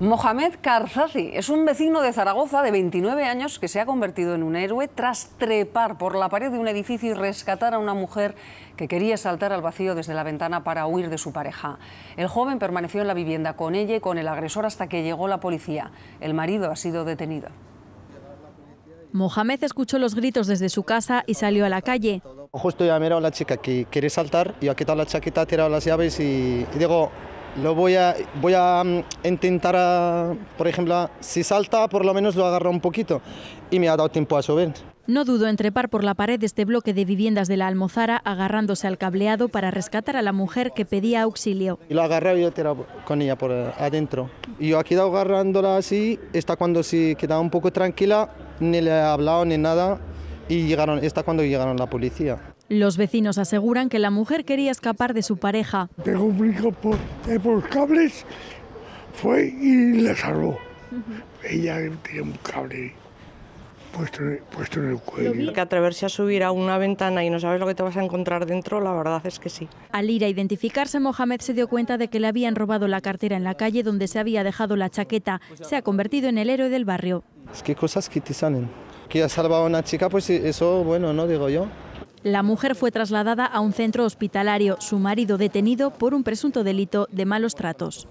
Mohamed Karzazi es un vecino de Zaragoza de 29 años que se ha convertido en un héroe tras trepar por la pared de un edificio y rescatar a una mujer que quería saltar al vacío desde la ventana para huir de su pareja. El joven permaneció en la vivienda con ella y con el agresor hasta que llegó la policía. El marido ha sido detenido. Mohamed escuchó los gritos desde su casa y salió a la calle. Justo ya a la chica que quiere saltar y ha quitado la chaqueta, ha tirado las llaves y digo, lo voy a, voy a mm, intentar, por ejemplo, si salta, por lo menos lo agarra un poquito y me ha dado tiempo a subir. No dudo en trepar por la pared de este bloque de viviendas de la Almozara, agarrándose al cableado para rescatar a la mujer que pedía auxilio. Y lo agarré y yo tiré con ella por eh, adentro. Y yo he quedado agarrándola así, está cuando se quedaba un poco tranquila, ni le he hablado ni nada, y llegaron, está cuando llegaron la policía. Los vecinos aseguran que la mujer quería escapar de su pareja. Pegó un brinco eh, por, cables, fue y la salvó. Ella tenía un cable puesto, puesto en el cuello. Que atreverse a subir a una ventana y no sabes lo que te vas a encontrar dentro, la verdad es que sí. Al ir a identificarse, Mohamed se dio cuenta de que le habían robado la cartera en la calle donde se había dejado la chaqueta. Se ha convertido en el héroe del barrio. Es que cosas que te salen. Que ha salvado a una chica, pues eso, bueno, no digo yo. La mujer fue trasladada a un centro hospitalario, su marido detenido por un presunto delito de malos tratos.